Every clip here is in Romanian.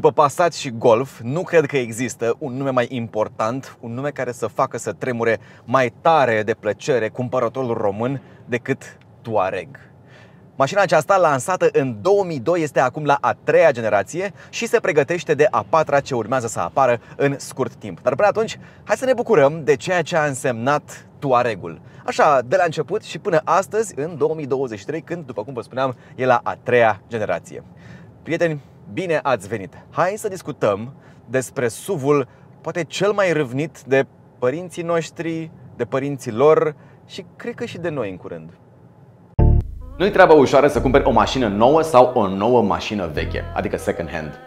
După Passat și Golf, nu cred că există un nume mai important, un nume care să facă să tremure mai tare de plăcere cumpărătorul român decât Touareg. Mașina aceasta, lansată în 2002, este acum la a treia generație și se pregătește de a patra ce urmează să apară în scurt timp. Dar până atunci, hai să ne bucurăm de ceea ce a însemnat Tuaregul. Așa, de la început și până astăzi, în 2023, când, după cum vă spuneam, e la a treia generație. Prieteni, Bine ați venit! Hai să discutăm despre suvul poate cel mai râvnit de părinții noștri, de părinții lor și cred că și de noi în curând. Nu-i treaba ușoară să cumperi o mașină nouă sau o nouă mașină veche, adică second hand.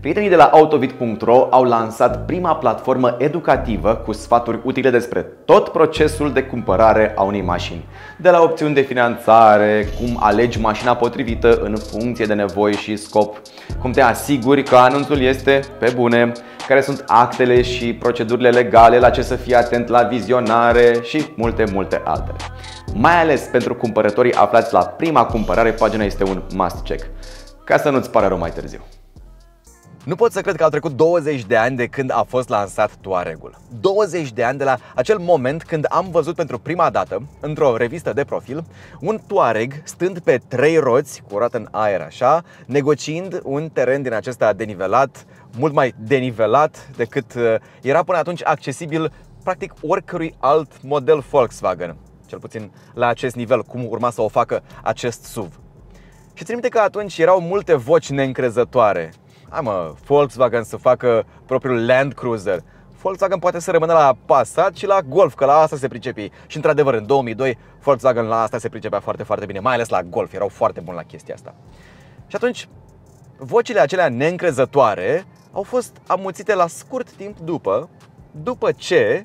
Prietenii de la autovit.ro au lansat prima platformă educativă cu sfaturi utile despre tot procesul de cumpărare a unei mașini. De la opțiuni de finanțare, cum alegi mașina potrivită în funcție de nevoi și scop, cum te asiguri că anunțul este pe bune, care sunt actele și procedurile legale, la ce să fii atent la vizionare și multe, multe altele. Mai ales pentru cumpărătorii aflați la prima cumpărare, pagina este un must check, ca să nu-ți pară rău mai târziu. Nu pot să cred că au trecut 20 de ani de când a fost lansat Tuaregul. 20 de ani de la acel moment când am văzut pentru prima dată, într-o revistă de profil, un Tuareg stând pe trei roți, curat în aer așa, negociind un teren din acesta denivelat, mult mai denivelat decât uh, era până atunci accesibil practic oricărui alt model Volkswagen, cel puțin la acest nivel, cum urma să o facă acest SUV. Și țin minte că atunci erau multe voci neîncrezătoare. Hai mă, Volkswagen să facă propriul Land Cruiser. Volkswagen poate să rămână la Passat și la Golf, că la asta se pricepi. Și într-adevăr, în 2002, Volkswagen la asta se pricepea foarte, foarte bine, mai ales la Golf, erau foarte buni la chestia asta. Și atunci, vocile acelea neîncrezătoare au fost amuțite la scurt timp după, după ce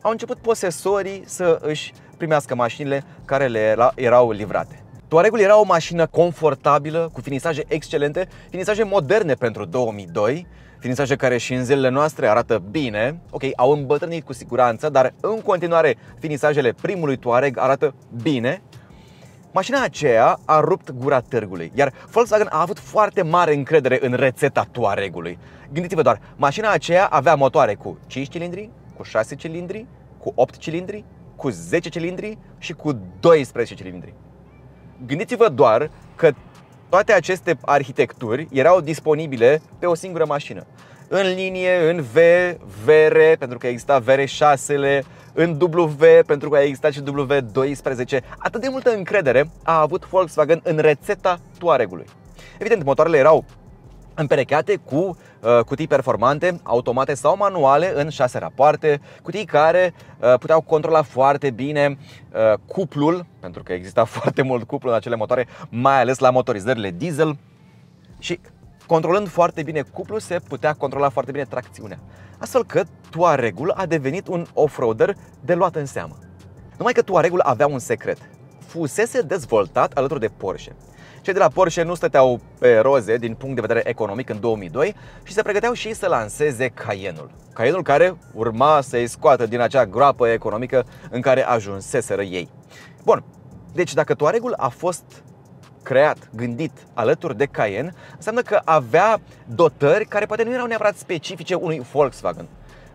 au început posesorii să își primească mașinile care le era, erau livrate. Touaregul era o mașină confortabilă, cu finisaje excelente, finisaje moderne pentru 2002, finisaje care și în zilele noastre arată bine, ok, au îmbătrânit cu siguranță, dar în continuare finisajele primului Touareg arată bine, Mașina aceea a rupt gura târgului, iar Volkswagen a avut foarte mare încredere în rețeta Touaregului. Gândiți-vă doar, mașina aceea avea motoare cu 5 cilindri, cu 6 cilindri, cu 8 cilindri, cu 10 cilindri și cu 12 cilindri. Gândiți-vă doar că toate aceste arhitecturi erau disponibile pe o singură mașină. În linie, în V, VR, pentru că exista VR6-le, în W, pentru că a existat și W12, atât de multă încredere a avut Volkswagen în rețeta Touaregului. Evident, motoarele erau împerecheate cu uh, cutii performante, automate sau manuale în șase rapoarte, cutii care uh, puteau controla foarte bine uh, cuplul, pentru că exista foarte mult cuplu în acele motoare, mai ales la motorizările diesel și controlând foarte bine cuplul se putea controla foarte bine tracțiunea astfel că Tuaregul a devenit un off-roader de luat în seamă. Numai că Tuaregul avea un secret. Fusese dezvoltat alături de Porsche. Cei de la Porsche nu stăteau pe roze din punct de vedere economic în 2002 și se pregăteau și ei să lanseze Cayenul. Cayenul care urma să-i scoată din acea groapă economică în care ajunseseră ei. Bun, deci dacă Tuaregul a fost creat, gândit alături de Cayenne, înseamnă că avea dotări care poate nu erau neapărat specifice unui Volkswagen.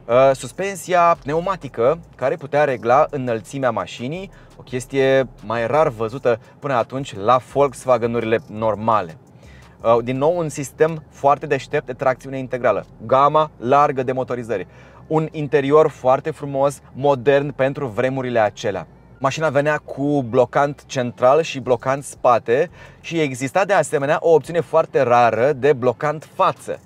Uh, suspensia pneumatică care putea regla înălțimea mașinii, o chestie mai rar văzută până atunci la Volkswagen-urile normale. Uh, din nou un sistem foarte deștept de tracțiune integrală, gama largă de motorizări, un interior foarte frumos, modern pentru vremurile acelea. Mașina venea cu blocant central și blocant spate și exista de asemenea o opțiune foarte rară de blocant față.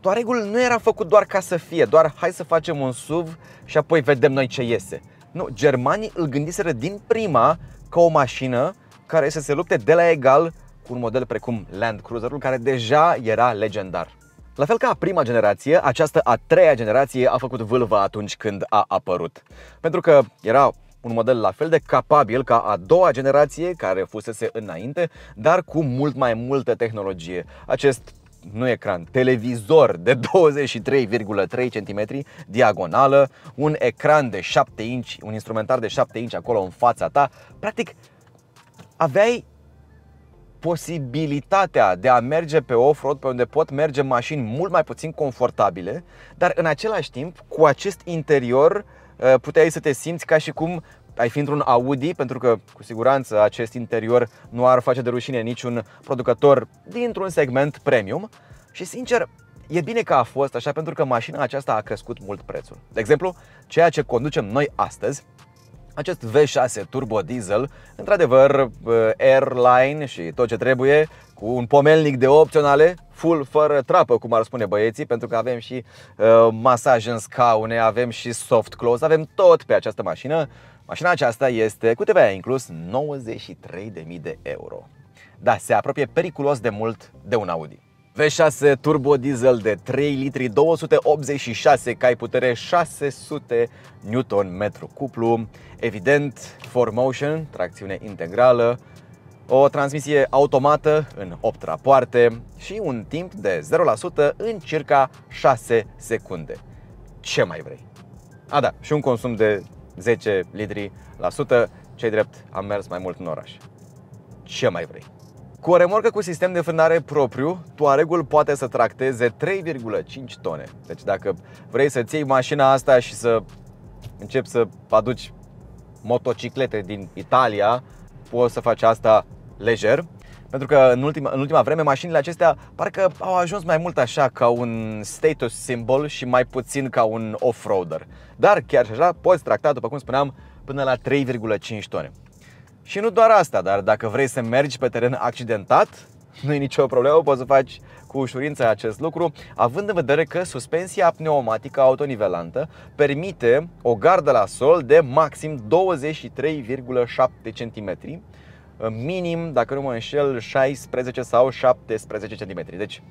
Toaregul nu era făcut doar ca să fie, doar hai să facem un SUV și apoi vedem noi ce iese. Nu, germanii îl gândiseră din prima ca o mașină care să se lupte de la egal cu un model precum Land Cruiserul, care deja era legendar. La fel ca a prima generație, această a treia generație a făcut vâlvă atunci când a apărut. Pentru că era un model la fel de capabil ca a doua generație care fusese înainte, dar cu mult mai multă tehnologie. Acest nu ecran, televizor de 23,3 cm diagonală, un ecran de 7 inch, un instrumentar de 7 inch acolo în fața ta, practic aveai posibilitatea de a merge pe off-road, pe unde pot merge mașini mult mai puțin confortabile, dar în același timp cu acest interior uh, Eh, puteai să te simți ca și cum ai fi într-un Audi, pentru că cu siguranță acest interior nu ar face de rușine niciun producător dintr-un segment premium și sincer, e bine că a fost așa pentru că mașina aceasta a crescut mult prețul. De exemplu, ceea ce conducem noi astăzi, acest V6 turbo diesel, într-adevăr eh, airline și tot ce trebuie, cu un pomelnic de opționale, full fără trapă, cum ar spune băieții, pentru că avem și uh, masaj în scaune, avem și soft close, avem tot pe această mașină. Mașina aceasta este, cu TVA inclus, 93.000 de euro. Da, se apropie periculos de mult de un Audi. V6 turbo diesel de 3 litri, 286 cai putere, 600 Nm cuplu, evident 4Motion, tracțiune integrală, o transmisie automată în 8 rapoarte și un timp de 0% în circa 6 secunde. Ce mai vrei? A, da, și un consum de 10 litri la 100, cei drept am mers mai mult în oraș. Ce mai vrei? Cu o remorcă cu sistem de frânare propriu, Touaregul poate să tracteze 3,5 tone. Deci dacă vrei să-ți iei mașina asta și să începi să aduci motociclete din Italia, poți să faci asta lejer, pentru că în ultima, în ultima vreme mașinile acestea parcă au ajuns mai mult așa ca un status symbol și mai puțin ca un off-roader. Dar chiar și așa poți tracta, după cum spuneam, până la 3,5 tone. Și nu doar asta, dar dacă vrei să mergi pe teren accidentat, nu e nicio problemă, poți să faci cu ușurință acest lucru, având în vedere că suspensia pneumatică autonivelantă permite o gardă la sol de maxim 23,7 cm, minim, dacă nu mă înșel, 16 sau 17 cm. Deci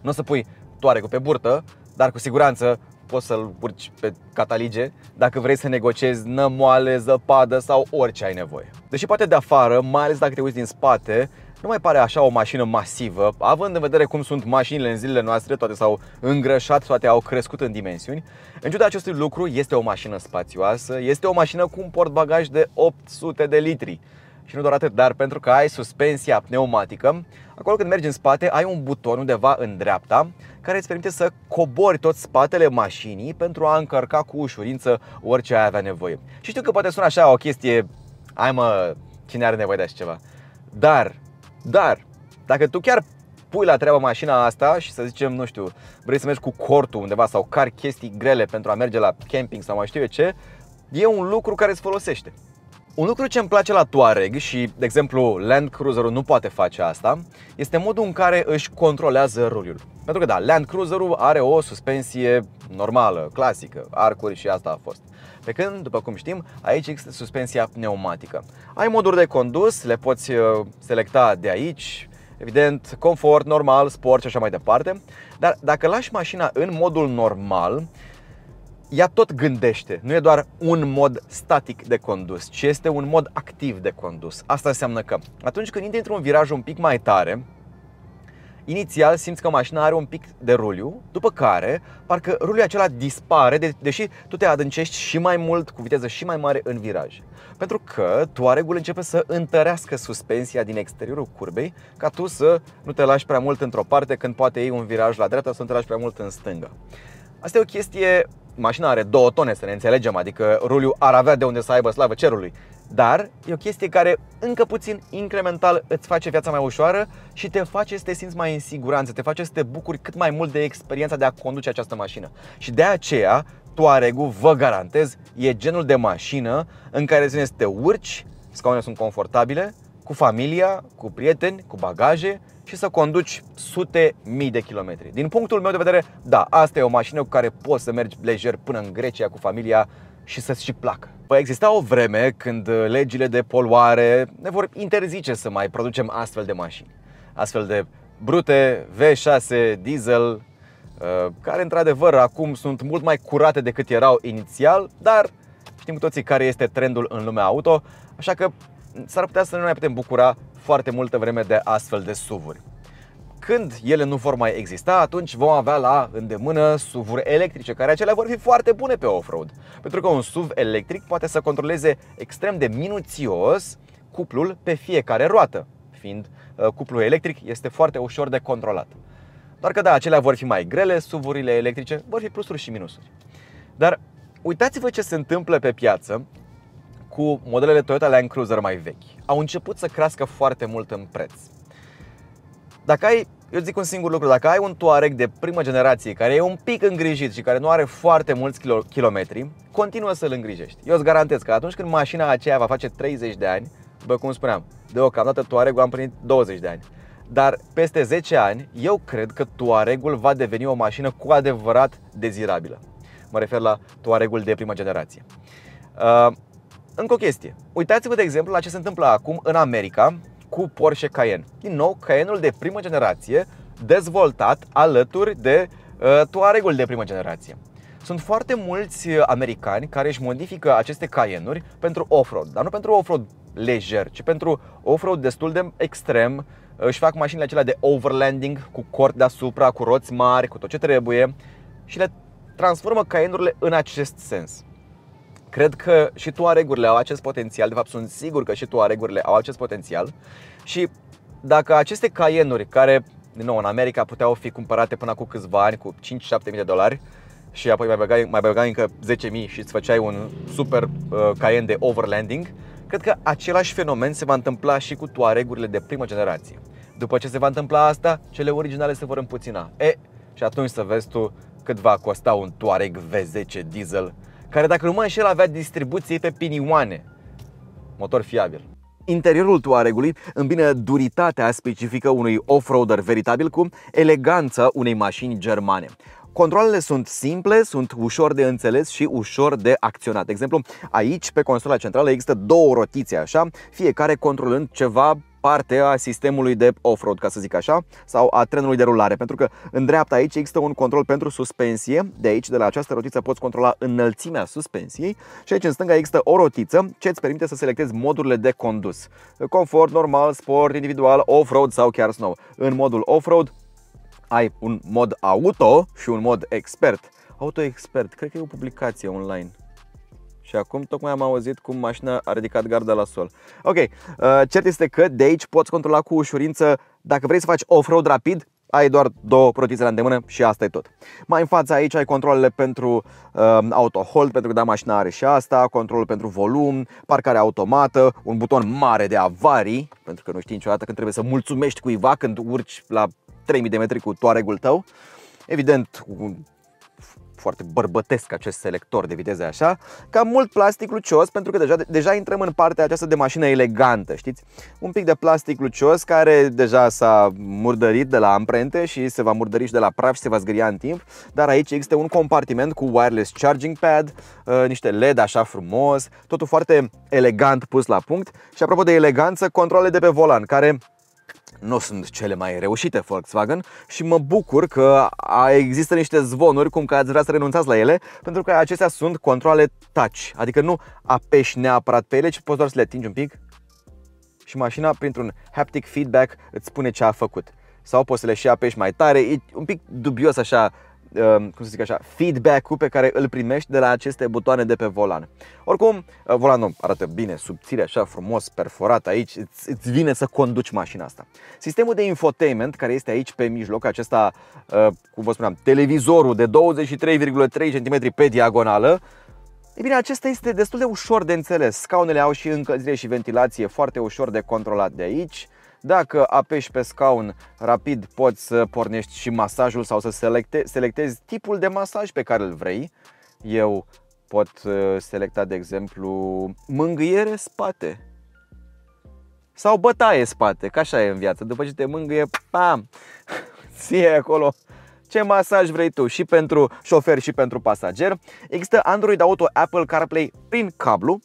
nu o să pui toarecul pe burtă, dar cu siguranță poți să-l urci pe catalige dacă vrei să negociezi nămoale, zăpadă sau orice ai nevoie. Deși poate de afară, mai ales dacă te uiți din spate, nu mai pare așa o mașină masivă, având în vedere cum sunt mașinile în zilele noastre, toate s-au îngrășat, toate au crescut în dimensiuni. În ciuda acestui lucru, este o mașină spațioasă, este o mașină cu un portbagaj de 800 de litri. Și nu doar atât, dar pentru că ai suspensia pneumatică, acolo când mergi în spate ai un buton undeva în dreapta care îți permite să cobori tot spatele mașinii pentru a încărca cu ușurință orice ai avea nevoie. Și știu că poate sună așa o chestie, ai mă, cine are nevoie de așa ceva. Dar, dar, dacă tu chiar pui la treabă mașina asta și să zicem, nu știu, vrei să mergi cu cortul undeva sau car chestii grele pentru a merge la camping sau mai știu eu ce, e un lucru care îți folosește. Un lucru ce îmi place la Touareg și, de exemplu, Land Cruiser-ul nu poate face asta, este modul în care își controlează rulul. Pentru că da, Land Cruiser-ul are o suspensie normală, clasică, arcuri și asta a fost. Pe când, după cum știm, aici există suspensia pneumatică. Ai moduri de condus, le poți uh, selecta de aici, evident, confort, normal, sport și așa mai departe. Dar dacă lași mașina în modul normal, ea tot gândește. Nu e doar un mod static de condus, ci este un mod activ de condus. Asta înseamnă că atunci când intri într-un viraj un pic mai tare, inițial simți că mașina are un pic de ruliu, după care parcă ruliul acela dispare, de, deși tu te adâncești și mai mult, cu viteză și mai mare în viraj. Pentru că toaregul începe să întărească suspensia din exteriorul curbei, ca tu să nu te lași prea mult într-o parte când poate iei un viraj la dreapta sau să nu te lași prea mult în stânga. Asta e o chestie, mașina are două tone, să ne înțelegem, adică ruliu ar avea de unde să aibă slavă cerului, dar e o chestie care încă puțin incremental îți face viața mai ușoară și te face să te simți mai în siguranță, te face să te bucuri cât mai mult de experiența de a conduce această mașină. Și de aceea, Touareg-ul, vă garantez, e genul de mașină în care țineți să te urci, scaunele sunt confortabile, cu familia, cu prieteni, cu bagaje și să conduci sute mii de kilometri. Din punctul meu de vedere, da, asta e o mașină cu care poți să mergi lejer până în Grecia cu familia și să-ți și placă. Păi exista o vreme când uh, legile de poluare ne vor interzice să mai producem astfel de mașini. Astfel de brute, V6, diesel, uh, care într-adevăr acum sunt mult mai curate decât erau inițial, dar știm cu toții care este trendul în lumea auto, așa că s-ar putea să nu ne mai putem bucura foarte multă vreme de astfel de suvuri. Când ele nu vor mai exista, atunci vom avea la îndemână suvuri electrice, care acelea vor fi foarte bune pe off-road, pentru că un SUV electric poate să controleze extrem de minuțios cuplul pe fiecare roată, fiind uh, cuplul electric este foarte ușor de controlat. Doar că da, acelea vor fi mai grele, suvurile electrice vor fi plusuri și minusuri. Dar uitați-vă ce se întâmplă pe piață cu modelele Toyota Land Cruiser mai vechi. Au început să crească foarte mult în preț. Dacă ai, eu zic un singur lucru, dacă ai un Touareg de primă generație care e un pic îngrijit și care nu are foarte mulți kilometri, continuă să-l îngrijești. Eu îți garantez că atunci când mașina aceea va face 30 de ani, bă, cum spuneam, deocamdată Touareg-ul am primit 20 de ani, dar peste 10 ani, eu cred că Touareg-ul va deveni o mașină cu adevărat dezirabilă. Mă refer la Touareg-ul de primă generație. Uh, încă o chestie. Uitați-vă, de exemplu, la ce se întâmplă acum în America cu Porsche Cayenne. Din nou, Cayenne-ul de primă generație dezvoltat alături de uh, Touaregul de primă generație. Sunt foarte mulți uh, americani care își modifică aceste Cayenne-uri pentru off-road, dar nu pentru off-road lejer, ci pentru off-road destul de extrem. Își fac mașinile acelea de overlanding cu cort deasupra, cu roți mari, cu tot ce trebuie și le transformă caienurile în acest sens. Cred că și aregurile au acest potențial, de fapt sunt sigur că și aregurile au acest potențial și dacă aceste caienuri care, din nou, în America puteau fi cumpărate până cu câțiva ani cu 5-7 mii de dolari și apoi mai băgai, mai băgai încă 10 mii și îți făceai un super uh, caien de overlanding, cred că același fenomen se va întâmpla și cu toaregurile de primă generație. După ce se va întâmpla asta, cele originale se vor împuțina. E, și atunci să vezi tu cât va costa un Touareg V10 diesel care dacă nu mă înșel avea distribuție pe pinioane. Motor fiabil. Interiorul toaregului îmbină duritatea specifică unui off-roader veritabil cu eleganța unei mașini germane. Controlele sunt simple, sunt ușor de înțeles și ușor de acționat. De exemplu, aici, pe consola centrală, există două rotiții așa, fiecare controlând ceva parte a sistemului de off-road, ca să zic așa, sau a trenului de rulare, pentru că în dreapta aici există un control pentru suspensie, de aici, de la această rotiță, poți controla înălțimea suspensiei și aici în stânga există o rotiță ce îți permite să selectezi modurile de condus. Confort, normal, sport, individual, off-road sau chiar snow. În modul off-road ai un mod auto și un mod expert. Auto expert, cred că e o publicație online. Și acum tocmai am auzit cum mașina a ridicat garda la sol. Ok, uh, cert este că de aici poți controla cu ușurință dacă vrei să faci off-road rapid, ai doar două rotițe la îndemână și asta e tot. Mai în fața aici ai controlele pentru uh, auto hold, pentru că da, mașina are și asta, controlul pentru volum, parcare automată, un buton mare de avarii, pentru că nu știi niciodată când trebuie să mulțumești cuiva când urci la 3000 de metri cu toaregul tău. Evident, foarte bărbătesc acest selector de viteze așa, cam mult plastic lucios, pentru că deja, deja intrăm în partea aceasta de mașină elegantă, știți? Un pic de plastic lucios care deja s-a murdărit de la amprente și se va murdări și de la praf și se va zgâria în timp, dar aici există un compartiment cu wireless charging pad, uh, niște LED așa frumos, totul foarte elegant pus la punct și apropo de eleganță, controle de pe volan, care nu sunt cele mai reușite Volkswagen și mă bucur că există niște zvonuri cum că ați vrea să renunțați la ele, pentru că acestea sunt controle touch, adică nu apeși neapărat pe ele, ci poți doar să le atingi un pic și mașina printr-un haptic feedback îți spune ce a făcut. Sau poți să le și apeși mai tare, e un pic dubios așa Um, cum să zic așa, feedback-ul pe care îl primești de la aceste butoane de pe volan. Oricum, uh, volanul arată bine, subțire, așa frumos, perforat aici, îți, îți vine să conduci mașina asta. Sistemul de infotainment care este aici pe mijloc, acesta, uh, cum vă spuneam, televizorul de 23,3 cm pe diagonală, E bine, acesta este destul de ușor de înțeles. Scaunele au și încălzire și ventilație foarte ușor de controlat de aici. Dacă apeși pe scaun rapid, poți să pornești și masajul sau să selecte, selectezi tipul de masaj pe care îl vrei. Eu pot uh, selecta, de exemplu, mângâiere spate sau bătaie spate, ca așa e în viață. După ce te mângâie, pam, ție acolo ce masaj vrei tu și pentru șofer și pentru pasager. Există Android Auto, Apple CarPlay prin cablu,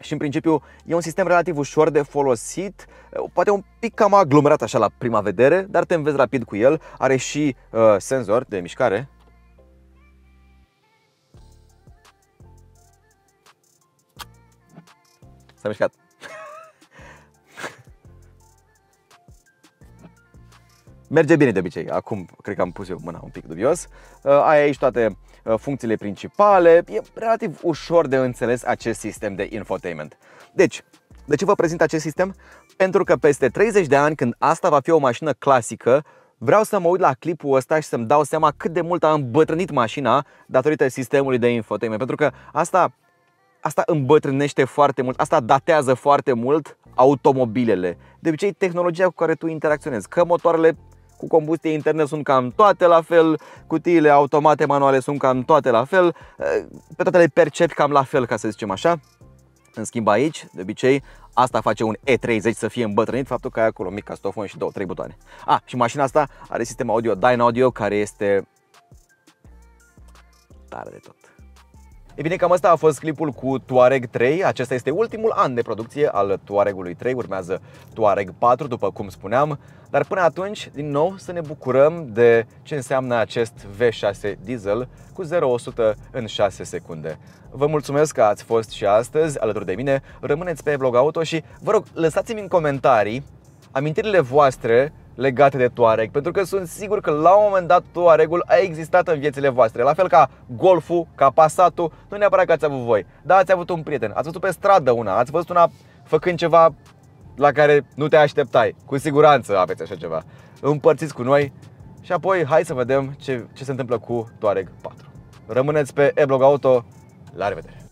și în principiu e un sistem relativ ușor de folosit, uh, poate un pic cam aglomerat așa la prima vedere, dar te înveți rapid cu el, are și uh, senzor de mișcare, S-a mișcat. Merge bine de obicei. Acum cred că am pus eu mâna un pic dubios. Uh, Ai aici toate Uh, funcțiile principale. E relativ ușor de înțeles acest sistem de infotainment. Deci, de ce vă prezint acest sistem? Pentru că peste 30 de ani, când asta va fi o mașină clasică, vreau să mă uit la clipul ăsta și să-mi dau seama cât de mult a îmbătrânit mașina datorită sistemului de infotainment. Pentru că asta, asta îmbătrânește foarte mult, asta datează foarte mult automobilele. De obicei, tehnologia cu care tu interacționezi, că motoarele cu combustie internă sunt cam toate la fel, cutiile automate manuale sunt cam toate la fel, eh, pe toate le percepi cam la fel, ca să zicem așa. În schimb aici, de obicei, asta face un E30 să fie îmbătrânit, faptul că ai acolo mic castofon și două, trei butoane. A, ah, și mașina asta are sistem audio Dyna Audio, care este tare de tot. E bine, cam asta a fost clipul cu Touareg 3. Acesta este ultimul an de producție al Touaregului 3, urmează Touareg 4, după cum spuneam. Dar până atunci, din nou, să ne bucurăm de ce înseamnă acest V6 diesel cu 0-100 în 6 secunde. Vă mulțumesc că ați fost și astăzi alături de mine, rămâneți pe Blog Auto și vă rog, lăsați-mi în comentarii amintirile voastre legate de Touareg, pentru că sunt sigur că la un moment dat Touaregul a existat în viețile voastre, la fel ca golful, ca pasatul, nu neapărat că ați avut voi, dar ați avut un prieten, ați văzut pe stradă una, ați văzut una făcând ceva la care nu te așteptai, cu siguranță aveți așa ceva. Împărțiți cu noi și apoi hai să vedem ce, ce se întâmplă cu Touareg 4. Rămâneți pe eBlog Auto, la revedere!